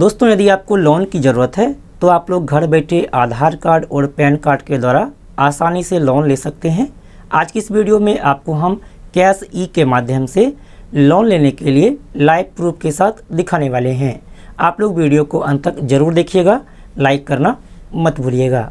दोस्तों यदि आपको लोन की ज़रूरत है तो आप लोग घर बैठे आधार कार्ड और पैन कार्ड के द्वारा आसानी से लोन ले सकते हैं आज की इस वीडियो में आपको हम कैश ई के माध्यम से लोन लेने के लिए लाइव प्रूफ के साथ दिखाने वाले हैं आप लोग वीडियो को अंत तक जरूर देखिएगा लाइक करना मत भूलिएगा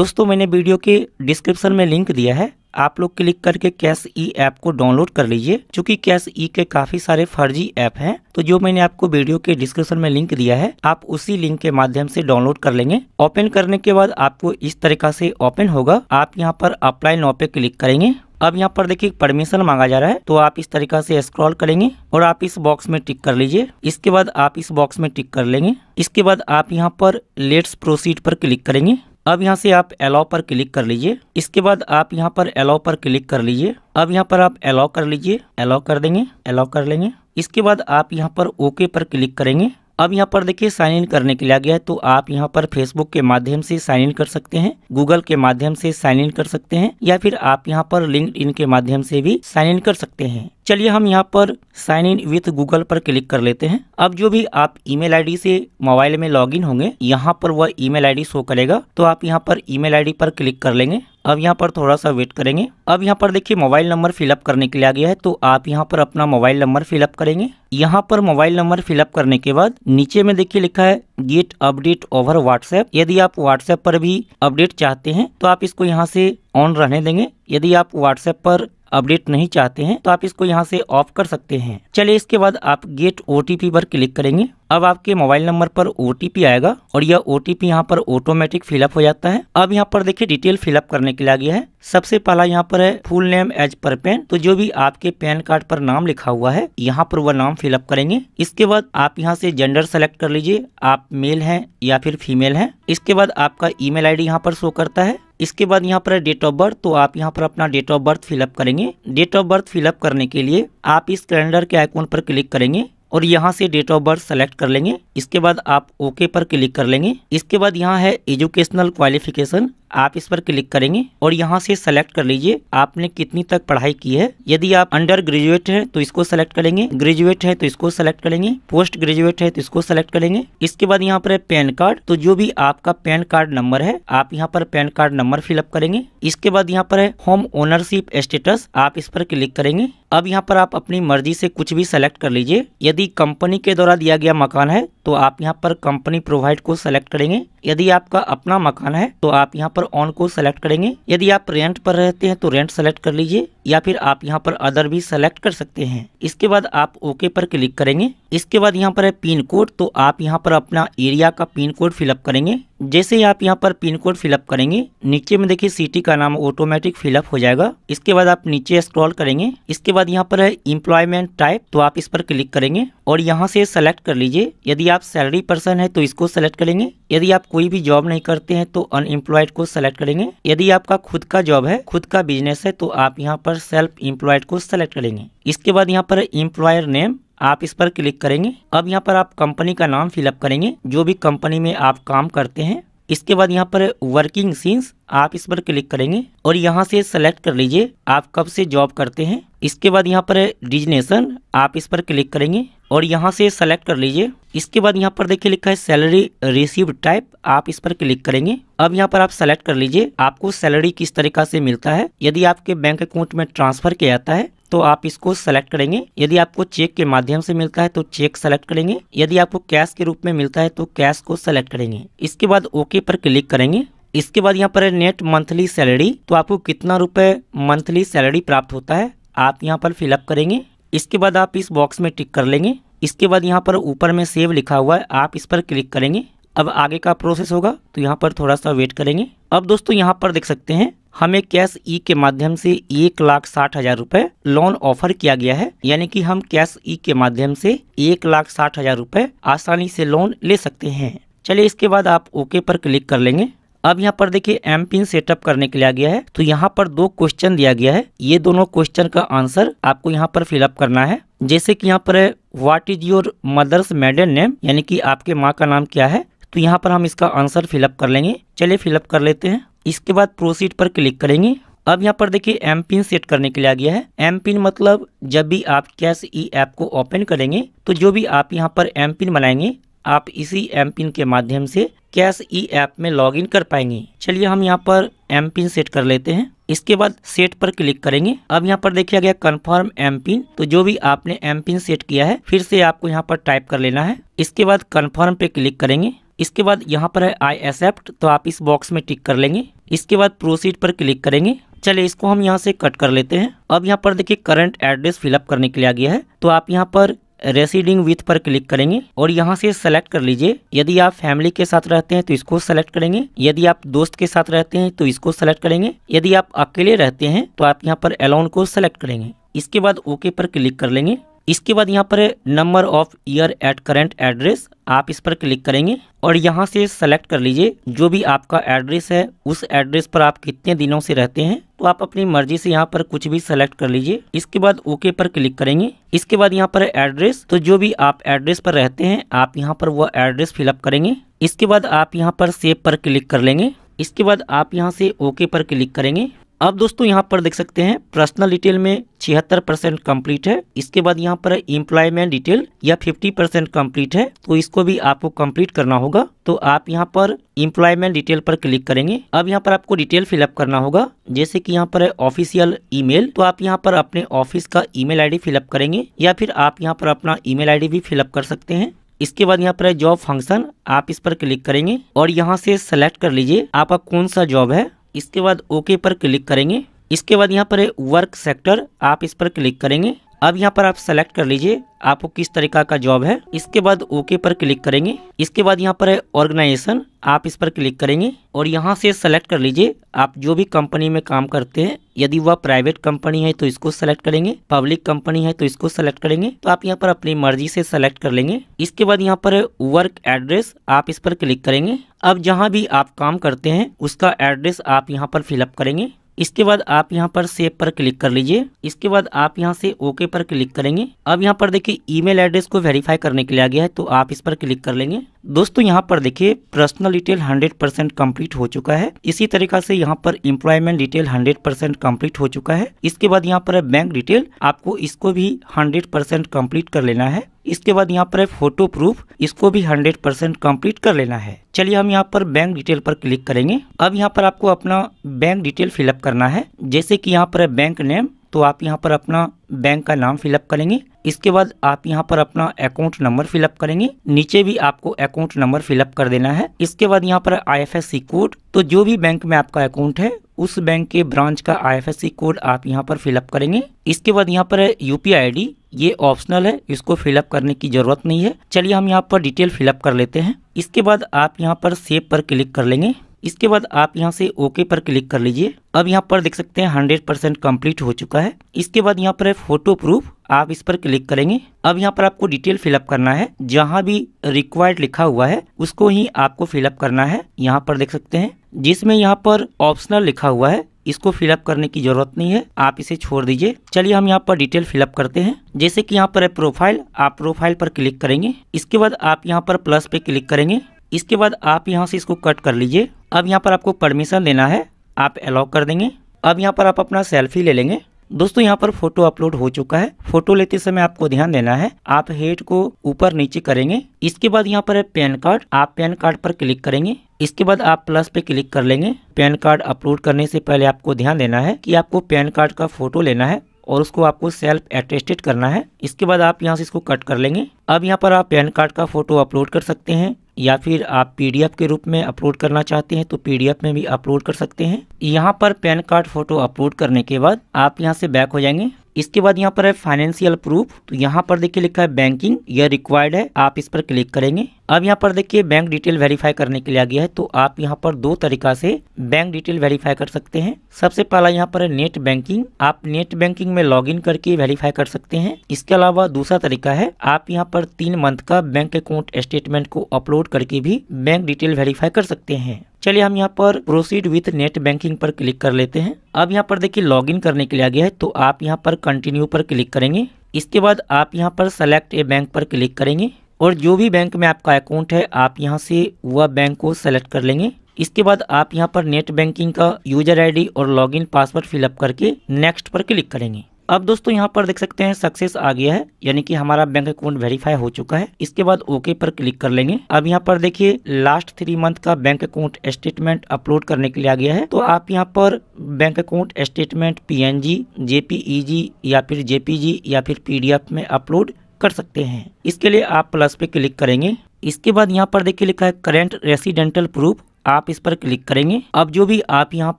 दोस्तों मैंने वीडियो के डिस्क्रिप्शन में लिंक दिया है आप लोग क्लिक करके कैश ई ऐप को डाउनलोड कर लीजिए चूँकि कैश ई के काफी सारे फर्जी ऐप हैं तो जो मैंने आपको वीडियो के डिस्क्रिप्शन में लिंक दिया है आप उसी लिंक के माध्यम से डाउनलोड कर लेंगे ओपन करने के बाद आपको इस तरीका से ओपन होगा आप यहाँ पर अप्लाई नाव पे क्लिक करेंगे अब यहाँ पर देखिए परमिशन मांगा जा रहा है तो आप इस तरीका से स्क्रॉल करेंगे और आप इस बॉक्स में टिक कर लीजिए इसके बाद आप इस बॉक्स में टिक कर लेंगे इसके बाद आप यहाँ पर लेट्स प्रोसीड पर क्लिक करेंगे अब यहाँ से आप एलाउ पर क्लिक कर लीजिए इसके बाद आप यहाँ पर एलाउ पर क्लिक कर लीजिए अब यहाँ पर आप एलाउ कर लीजिए अलाव कर देंगे अलाउ कर लेंगे इसके बाद आप यहाँ पर ओके पर क्लिक करेंगे अब यहाँ पर देखिए साइन इन करने के लिए आ गया है तो आप यहाँ पर फेसबुक के माध्यम से साइन इन कर सकते हैं गूगल के माध्यम से साइन इन कर सकते हैं या फिर आप यहाँ पर लिंक इन के माध्यम से भी साइन इन कर सकते हैं चलिए हम यहाँ पर साइन इन विथ गूगल पर क्लिक कर लेते हैं अब जो भी आप ईमेल आईडी से मोबाइल में लॉग होंगे यहाँ पर वह ईमेल आईडी शो करेगा तो आप यहाँ पर ईमेल आईडी पर क्लिक कर लेंगे अब यहाँ पर थोड़ा सा वेट करेंगे अब यहाँ पर देखिए मोबाइल नंबर फिलअप करने के लिए आ गया है तो आप यहाँ पर अपना मोबाइल नंबर फिलअप करेंगे यहाँ पर मोबाइल नंबर फिलअप करने के बाद नीचे में देखिए लिखा है गेट अपडेट ओवर व्हाट्सएप यदि आप व्हाट्सएप पर भी अपडेट चाहते हैं तो आप इसको यहाँ से ऑन रहने देंगे यदि आप व्हाट्सएप पर अपडेट नहीं चाहते हैं तो आप इसको यहाँ से ऑफ कर सकते हैं चलिए इसके बाद आप गेट ओटीपी पर क्लिक करेंगे अब आपके मोबाइल नंबर पर ओटीपी आएगा और यह ओटीपी यहाँ पर ऑटोमेटिक फिलअप हो जाता है अब यहाँ पर देखिए डिटेल फिलअप करने के लिए आ गया है सबसे पहला यहाँ पर है full name as per PAN तो जो भी आपके पैन कार्ड पर नाम लिखा हुआ है यहाँ पर वह नाम फिलअप करेंगे इसके बाद आप यहाँ से जेंडर सेलेक्ट कर लीजिए आप मेल है या फिर फीमेल है इसके बाद आपका ईमेल आईडी यहाँ पर शो करता है इसके बाद यहाँ पर है डेट ऑफ बर्थ तो आप यहाँ पर अपना डेट ऑफ बर्थ फिलअप करेंगे डेट ऑफ बर्थ फिलअप करने के लिए आप इस कैलेंडर के आइकॉन पर क्लिक करेंगे और यहाँ से डेट ऑफ बर्थ सेलेक्ट कर लेंगे इसके बाद आप ओके पर क्लिक कर लेंगे इसके बाद यहाँ है एजुकेशनल क्वालिफिकेशन आप इस पर क्लिक करेंगे और यहाँ से सेलेक्ट कर लीजिए आपने कितनी तक पढ़ाई की है यदि आप अंडर ग्रेजुएट हैं तो इसको सेलेक्ट करेंगे ग्रेजुएट है तो इसको सेलेक्ट करेंगे पोस्ट ग्रेजुएट है तो इसको सेलेक्ट करेंगे इसके बाद यहाँ पर है पैन कार्ड तो जो भी आपका पैन कार्ड नंबर है आप यहाँ पर पैन कार्ड नंबर फिलअप करेंगे इसके बाद यहाँ पर है होम ओनरशिप स्टेटस आप इस पर क्लिक करेंगे अब यहाँ पर आप अपनी मर्जी से कुछ भी सेलेक्ट कर लीजिए यदि कंपनी के द्वारा दिया गया मकान है तो आप यहाँ पर कंपनी प्रोवाइड को सेलेक्ट करेंगे यदि आपका अपना मकान है तो आप यहाँ पर पर ऑन को सेलेक्ट करेंगे यदि आप रेंट पर रहते हैं तो रेंट सेलेक्ट कर लीजिए या फिर आप यहाँ पर अदर भी सेलेक्ट कर सकते हैं इसके बाद आप ओके पर क्लिक करेंगे इसके बाद यहाँ पर है पिन कोड तो आप यहाँ पर अपना एरिया का पिन कोड फिलअप करेंगे जैसे ही आप यहाँ पर पिन कोड फिलअप करेंगे नीचे में देखिए सिटी का नाम ऑटोमेटिक फिलअप हो जाएगा इसके बाद आप नीचे स्क्रॉल करेंगे इसके बाद यहाँ पर है इम्प्लॉयमेंट टाइप तो आप इस पर क्लिक करेंगे और यहाँ से सेलेक्ट कर लीजिए यदि आप सैलरी पर्सन है तो इसको सेलेक्ट करेंगे यदि आप कोई भी जॉब नहीं करते हैं तो अनएम्प्लॉयड को सेलेक्ट करेंगे यदि आपका खुद का जॉब है खुद का बिजनेस है तो आप यहाँ पर सेल्फ एम्प्लॉयड को सेलेक्ट करेंगे इसके बाद यहाँ पर इम्प्लॉयर नेम आप इस पर क्लिक करेंगे अब यहाँ पर आप कंपनी का नाम फिलअप करेंगे जो भी कंपनी में आप काम करते हैं इसके बाद यहाँ पर वर्किंग सीन्स आप इस पर क्लिक करेंगे और यहाँ से सेलेक्ट कर लीजिए आप कब से जॉब करते हैं इसके बाद यहाँ पर डिजनेशन आप इस पर क्लिक करेंगे और यहाँ से सेलेक्ट कर लीजिए इसके बाद यहाँ पर देखिए लिखा है सैलरी रिसीव टाइप आप इस पर क्लिक करेंगे अब यहाँ पर आप सेलेक्ट कर लीजिए आपको सैलरी किस तरीका से मिलता है यदि आपके बैंक अकाउंट में ट्रांसफर किया जाता है तो आप इसको सेलेक्ट करेंगे यदि आपको चेक के माध्यम से मिलता है तो चेक सेलेक्ट करेंगे यदि आपको कैश के रूप में मिलता है तो कैश को सेलेक्ट करेंगे इसके बाद ओके पर क्लिक करेंगे इसके बाद यहाँ पर नेट मंथली सैलरी तो आपको कितना रुपए मंथली सैलरी प्राप्त होता है आप यहाँ पर फिलअप करेंगे इसके बाद आप इस बॉक्स में टिक कर लेंगे इसके बाद यहाँ पर ऊपर में सेव लिखा हुआ है आप इस पर क्लिक करेंगे अब आगे का प्रोसेस होगा तो यहाँ पर थोड़ा सा वेट करेंगे अब दोस्तों यहाँ पर देख सकते हैं हमें कैश ई के माध्यम से एक लाख साठ हजार रूपए लोन ऑफर किया गया है यानी कि हम कैश ई के माध्यम से एक लाख साठ हजार रूपए आसानी से लोन ले सकते हैं चलिए इसके बाद आप ओके पर क्लिक कर लेंगे अब यहाँ पर देखिए एम पिन सेटअप करने के लिए आ गया है तो यहाँ पर दो क्वेश्चन दिया गया है ये दोनों क्वेश्चन का आंसर आपको यहाँ पर फिलअप करना है जैसे कि यहाँ पर what is your mother's maiden name यानी कि आपके माँ का नाम क्या है तो यहाँ पर हम इसका आंसर फिलअप कर लेंगे चलिए फिलअप कर लेते हैं इसके बाद प्रोसीड पर क्लिक करेंगे अब यहाँ पर देखिए एम पिन सेट करने के लिए आ गया है एम पिन मतलब जब भी आप कैश ई e ऐप को ओपन करेंगे तो जो भी आप यहाँ पर एम पिन बनाएंगे आप इसी एम पिन के माध्यम से कैश ई e ऐप में लॉगिन कर पाएंगे चलिए हम यहाँ पर एम पिन सेट कर लेते हैं इसके बाद सेट पर क्लिक करेंगे अब यहाँ पर देखिए गया कन्फर्म एम पिन तो जो भी आपने एम पिन सेट किया है फिर से आपको यहाँ पर टाइप कर लेना है इसके बाद कन्फर्म पे क्लिक करेंगे इसके बाद यहाँ पर है आई एक्सेप्ट तो आप इस बॉक्स में टिक कर लेंगे इसके बाद प्रोसीड पर क्लिक करेंगे चलिए इसको हम यहाँ से कट कर लेते हैं अब यहाँ पर देखिए करंट एड्रेस फिलअप करने के लिए आ गया है तो आप यहाँ पर रेसिडिंग विथ पर क्लिक करेंगे और यहाँ से सेलेक्ट कर लीजिए यदि आप फैमिली के साथ रहते हैं तो इसको सेलेक्ट करेंगे यदि आप दोस्त के साथ रहते हैं तो इसको सेलेक्ट करेंगे यदि आप अकेले रहते हैं तो आप यहाँ पर अलाउन को सेलेक्ट करेंगे इसके बाद ओके पर क्लिक कर लेंगे इसके बाद यहाँ पर number of year at current address आप इस पर क्लिक करेंगे और यहाँ से सेलेक्ट कर लीजिए जो भी आपका एड्रेस है उस एड्रेस पर आप कितने दिनों से रहते हैं तो आप अपनी मर्जी से यहाँ पर कुछ भी सेलेक्ट कर लीजिए इसके बाद ओके पर क्लिक करेंगे इसके बाद यहाँ पर एड्रेस तो जो भी आप एड्रेस पर रहते हैं आप यहाँ पर वह एड्रेस फिलअप करेंगे इसके बाद आप यहाँ पर सेव पर क्लिक कर लेंगे इसके बाद आप यहाँ से ओके पर क्लिक करेंगे अब दोस्तों यहाँ पर देख सकते हैं पर्सनल डिटेल में छिहत्तर परसेंट कम्प्लीट है इसके बाद यहाँ पर इम्प्लॉयमेंट डिटेल या फिफ्टी परसेंट कम्प्लीट है तो इसको भी आपको कम्प्लीट करना होगा तो आप यहाँ पर इम्प्लॉयमेंट डिटेल पर क्लिक करेंगे अब यहाँ पर आपको डिटेल फिलअप करना होगा जैसे कि यहाँ पर है ऑफिशियल ईमेल तो आप यहाँ पर अपने ऑफिस का ईमेल डी फिलअप करेंगे या फिर आप यहाँ पर अपना ईमेल डी भी फिलअप कर सकते हैं इसके बाद यहाँ पर है जॉब फंक्शन आप इस पर क्लिक करेंगे और यहाँ से सेलेक्ट कर लीजिए आपका कौन सा जॉब है इसके बाद ओके पर क्लिक करेंगे इसके बाद यहाँ पर है वर्क सेक्टर आप इस पर क्लिक करेंगे अब यहाँ पर आप सेलेक्ट कर लीजिए आपको किस तरीका का जॉब है इसके बाद ओके पर क्लिक करेंगे इसके बाद यहाँ पर है ऑर्गेनाइजेशन आप इस पर क्लिक करेंगे और यहाँ से सेलेक्ट कर लीजिए आप जो भी कंपनी में काम करते हैं यदि वह प्राइवेट कंपनी है तो इसको सेलेक्ट करेंगे पब्लिक कंपनी है तो इसको सेलेक्ट करेंगे तो आप यहाँ पर अपनी मर्जी से सेलेक्ट कर लेंगे इसके बाद यहाँ पर वर्क एड्रेस आप इस पर क्लिक करेंगे अब जहाँ भी आप काम करते हैं उसका एड्रेस आप यहाँ पर फिलअप करेंगे इसके बाद आप यहाँ पर सेव पर क्लिक कर लीजिए इसके बाद आप यहाँ से ओके पर क्लिक करेंगे अब यहाँ पर देखिए ईमेल एड्रेस को वेरीफाई करने के लिए आ गया है तो आप इस पर क्लिक कर लेंगे दोस्तों यहाँ पर देखिए पर्सनल डिटेल 100 परसेंट कम्प्लीट हो चुका है इसी तरीका से यहाँ पर एम्प्लॉयमेंट डिटेल 100 परसेंट कम्प्लीट हो चुका है इसके बाद यहाँ पर बैंक डिटेल आपको इसको भी हंड्रेड परसेंट कम्प्लीट कर लेना है इसके बाद यहाँ पर है फोटो प्रूफ इसको भी 100 परसेंट कम्प्लीट कर लेना है चलिए हम यहाँ पर बैंक डिटेल पर क्लिक करेंगे अब यहाँ पर आपको अपना बैंक डिटेल फिलअप करना है जैसे कि यहाँ पर है बैंक नेम तो आप यहाँ पर अपना बैंक का नाम फिलअप करेंगे इसके बाद आप यहाँ पर अपना अकाउंट नंबर फिलअप करेंगे नीचे भी आपको अकाउंट नंबर फिलअप कर देना है इसके बाद यहाँ पर आई कोड तो जो भी बैंक में आपका अकाउंट है उस बैंक के ब्रांच का आईएफएससी कोड आप यहाँ पर फिलअप करेंगे इसके बाद यहाँ पर यूपीआई आईडी ये ऑप्शनल है इसको फिलअप करने की जरूरत नहीं है चलिए हम यहाँ पर डिटेल फिलअप कर लेते हैं इसके बाद आप यहाँ पर सेव पर क्लिक कर लेंगे इसके बाद आप यहाँ से ओके पर क्लिक कर लीजिए अब यहाँ पर देख सकते हैं हंड्रेड परसेंट कम्प्लीट हो चुका है इसके बाद यहाँ पर है फोटो प्रूफ आप इस पर क्लिक करेंगे अब यहाँ पर आपको डिटेल फिलअप करना है जहाँ भी रिक्वायर्ड लिखा हुआ है उसको ही आपको फिलअप करना है यहाँ पर देख सकते हैं जिसमें यहाँ पर ऑप्शनल लिखा हुआ है इसको फिलअप करने की जरूरत नहीं है आप इसे छोड़ दीजिए चलिए हम यहाँ पर डिटेल फिलअप करते हैं जैसे कि यहाँ पर है प्रोफाइल आप प्रोफाइल पर क्लिक करेंगे इसके बाद आप यहाँ पर प्लस पे क्लिक करेंगे इसके बाद आप यहाँ से इसको कट कर लीजिए अब यहाँ पर आपको परमिशन लेना है आप अलाउ कर देंगे अब यहाँ पर आप अपना सेल्फी ले लेंगे दोस्तों यहाँ पर फोटो अपलोड हो चुका है फोटो लेते समय आपको ध्यान देना है आप हेड को ऊपर नीचे करेंगे इसके बाद यहाँ पर है पैन कार्ड आप पैन कार्ड पर क्लिक करेंगे इसके बाद आप प्लस पे क्लिक कर लेंगे पैन कार्ड अपलोड करने से पहले आपको ध्यान देना है कि आपको पैन कार्ड का फोटो लेना है और उसको आपको सेल्फ एटेस्टेड करना है इसके बाद आप यहाँ से इसको कट कर लेंगे अब यहाँ पर आप पैन कार्ड का फोटो अपलोड कर सकते हैं या फिर आप पीडीएफ के रूप में अपलोड करना चाहते हैं तो पीडीएफ में भी अपलोड कर सकते हैं यहाँ पर पैन कार्ड फोटो अपलोड करने के बाद आप यहाँ से बैक हो जाएंगे इसके बाद यहाँ पर है फाइनेंशियल प्रूफ तो यहाँ पर देखिए लिखा है बैंकिंग यह रिक्वायर्ड है आप इस पर क्लिक करेंगे अब यहाँ पर देखिए बैंक डिटेल वेरीफाई करने के लिए आ गया है तो आप यहाँ पर दो तरीका से बैंक डिटेल वेरीफाई कर सकते हैं सबसे पहला यहाँ पर है नेट बैंकिंग आप नेट बैंकिंग में लॉग करके वेरीफाई कर सकते हैं इसके अलावा दूसरा तरीका है आप यहाँ पर तीन मंथ का बैंक अकाउंट स्टेटमेंट को अपलोड करके भी बैंक डिटेल वेरीफाई कर सकते हैं चलिए हम यहाँ पर प्रोसीड विथ नेट बैंकिंग पर क्लिक कर लेते हैं अब यहाँ पर देखिए लॉगिन करने के लिए आ गया है तो आप यहाँ पर कंटिन्यू पर क्लिक करेंगे इसके बाद आप यहाँ पर सेलेक्ट ए बैंक पर क्लिक करेंगे और जो भी बैंक में आपका अकाउंट है आप यहाँ से वह बैंक को सेलेक्ट कर लेंगे इसके बाद आप यहाँ पर नेट बैंकिंग का यूजर आई और लॉग पासवर्ड फिलअप करके नेक्स्ट पर क्लिक करेंगे अब दोस्तों यहाँ पर देख सकते हैं सक्सेस आ गया है यानी कि हमारा बैंक अकाउंट वेरीफाई हो चुका है इसके बाद ओके पर क्लिक कर लेंगे अब यहाँ पर देखिए लास्ट थ्री मंथ का बैंक अकाउंट स्टेटमेंट अपलोड करने के लिए आ गया है तो आप यहाँ पर bank account statement PNG JPEG या फिर जेपीजी या फिर पी में अपलोड कर सकते हैं इसके लिए आप प्लस पे क्लिक करेंगे इसके बाद यहाँ पर देखिए लिखा है करेंट रेसिडेंटल प्रूफ आप इस पर क्लिक करेंगे अब जो भी आप यहाँ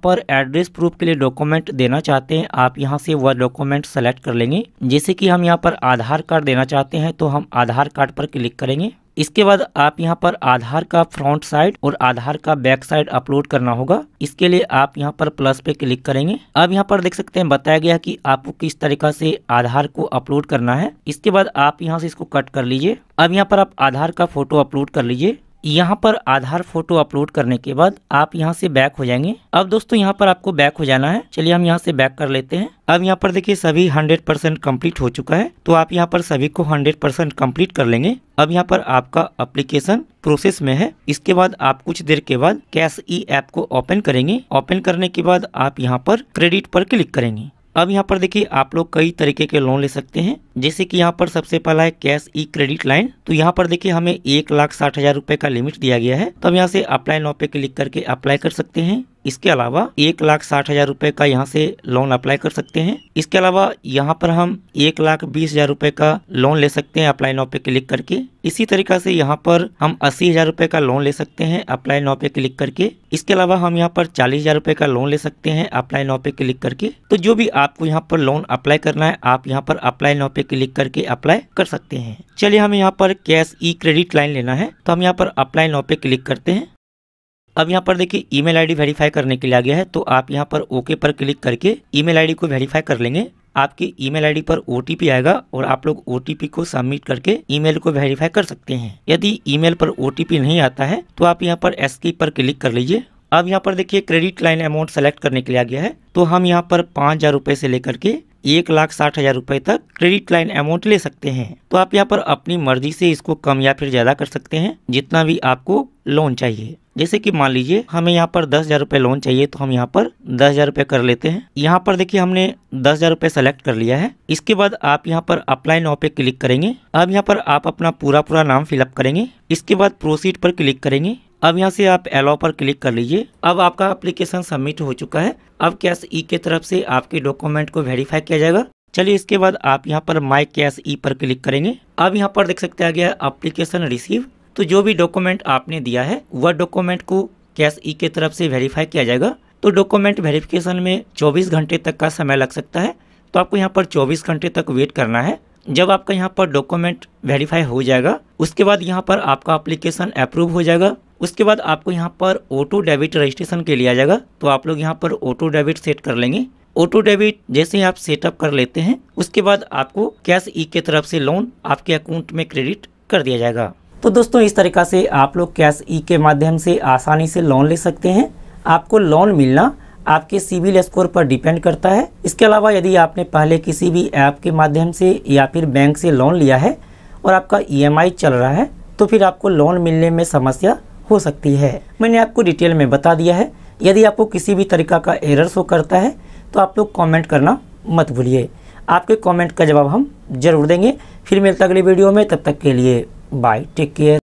पर एड्रेस प्रूफ के लिए डॉक्यूमेंट देना चाहते हैं आप यहाँ से वह डॉक्यूमेंट सेलेक्ट कर लेंगे जैसे कि हम यहाँ पर आधार कार्ड देना चाहते हैं तो हम आधार कार्ड पर क्लिक करेंगे इसके बाद आप यहाँ पर आधार का फ्रंट साइड और आधार का बैक साइड अपलोड करना होगा इसके लिए आप यहाँ पर प्लस पे क्लिक करेंगे अब यहाँ पर देख सकते हैं बताया गया कि आपको किस तरीका से आधार को अपलोड करना है इसके बाद आप यहाँ से इसको कट कर लीजिए अब यहाँ पर आप आधार का फोटो अपलोड कर लीजिए यहाँ पर आधार फोटो अपलोड करने के बाद आप यहाँ से बैक हो जाएंगे अब दोस्तों यहाँ पर आपको बैक हो जाना है चलिए हम यहाँ से बैक कर लेते हैं अब यहाँ पर देखिए सभी 100 परसेंट कम्प्लीट हो चुका है तो आप यहाँ पर सभी को 100 परसेंट कम्प्लीट कर लेंगे अब यहाँ पर आपका अप्लीकेशन प्रोसेस में है इसके बाद आप कुछ देर के बाद कैश ई ऐप को ओपन करेंगे ओपन करने के बाद आप यहाँ पर क्रेडिट पर क्लिक करेंगे अब यहाँ पर देखिए आप लोग कई तरीके के लोन ले सकते हैं जैसे कि यहाँ पर सबसे पहला है कैश ई क्रेडिट लाइन तो यहाँ पर देखिए हमें एक लाख साठ हजार रुपए का लिमिट दिया गया है तो हम यहाँ से अप्लाई नौ पे क्लिक करके अप्लाई कर सकते हैं इसके अलावा एक लाख साठ हजार रूपए का यहाँ से लोन अप्लाई कर सकते हैं इसके अलावा यहाँ पर हम एक लाख बीस हजार रूपए का लोन ले सकते हैं अप्लाई नाउ पे क्लिक करके इसी तरीका से यहाँ पर हम अस्सी हजार रूपए का लोन ले सकते हैं अप्लाई नाउ पे क्लिक करके इसके अलावा हम यहाँ पर चालीस हजार रूपए का लोन ले सकते हैं अप्लाई नाउ पे क्लिक करके तो जो भी आपको यहाँ पर लोन अप्लाई करना है आप यहाँ पर अप्लाई नाउ पे क्लिक करके अप्लाई कर सकते हैं चलिए हम यहाँ पर कैश ई क्रेडिट लाइन लेना है तो हम यहाँ पर अप्लाई नाउ पे क्लिक करते हैं अब यहाँ पर देखिए ईमेल आईडी वेरीफाई करने के लिए आ गया है तो आप यहाँ पर ओके पर क्लिक करके ईमेल आईडी को वेरीफाई कर लेंगे आपकी ईमेल आईडी पर ओटीपी आएगा और आप लोग ओटीपी को सबमिट करके ईमेल को वेरीफाई कर सकते हैं यदि ईमेल पर ओटीपी नहीं आता है तो आप यहाँ पर एसकी पर क्लिक कर लीजिए अब यहाँ पर देखिए क्रेडिट लाइन अमाउंट सेलेक्ट करने के लिए आ गया है तो हम यहाँ पर पाँच हज़ार रुपये से लेकर के एक लाख साठ हजार रूपए तक क्रेडिट लाइन अमाउंट ले सकते हैं तो आप यहाँ पर अपनी मर्जी से इसको कम या फिर ज्यादा कर सकते हैं जितना भी आपको लोन चाहिए जैसे कि मान लीजिए हमें यहाँ पर दस हजार रूपए लोन चाहिए तो हम यहाँ पर दस हजार रूपए कर लेते हैं यहाँ पर देखिए हमने दस हजार रूपए सेलेक्ट कर लिया है इसके बाद आप यहाँ पर अप्लाई नाउ पे क्लिक करेंगे अब यहाँ पर आप अपना पूरा पूरा नाम फिलअप करेंगे इसके बाद प्रोसीड पर क्लिक करेंगे अब यहाँ से आप एलो पर क्लिक कर लीजिए अब आपका एप्लीकेशन सबमिट हो चुका है अब कैश ई के तरफ से आपके डॉक्यूमेंट को वेरीफाई किया जाएगा चलिए इसके बाद आप यहाँ पर माई कैश ई पर क्लिक करेंगे अब यहाँ पर देख सकते आ गया अप्लीकेशन रिसीव तो जो भी डॉक्यूमेंट आपने दिया है वह डॉक्यूमेंट को कैश ई e के तरफ से वेरीफाई किया जाएगा तो डॉक्यूमेंट वेरिफिकेशन में 24 घंटे तक का समय लग सकता है तो आपको यहाँ पर 24 घंटे तक वेट करना है जब आपका यहाँ पर डॉक्यूमेंट वेरीफाई हो जाएगा उसके बाद यहाँ पर आपका अप्लीकेशन अप्रूव हो जाएगा उसके बाद आपको यहाँ पर ऑटो डेबिट रजिस्ट्रेशन के लिए आ जाएगा तो आप लोग यहाँ पर ऑटो डेबिट सेट कर लेंगे ऑटो डेबिट जैसे ही आप सेटअप कर लेते हैं उसके बाद आपको कैश ई e के तरफ से लोन आपके अकाउंट में क्रेडिट कर दिया जाएगा तो दोस्तों इस तरीका से आप लोग कैश ई e के माध्यम से आसानी से लोन ले सकते हैं आपको लोन मिलना आपके सिविल स्कोर पर डिपेंड करता है इसके अलावा यदि आपने पहले किसी भी ऐप के माध्यम से या फिर बैंक से लोन लिया है और आपका ई e चल रहा है तो फिर आपको लोन मिलने में समस्या हो सकती है मैंने आपको डिटेल में बता दिया है यदि आपको किसी भी तरीका का एरर शो करता है तो आप लोग कॉमेंट करना मत भूलिए आपके कॉमेंट का जवाब हम जरूर देंगे फिर मिलते अगले वीडियो में तब तक के लिए बाय टेक केयर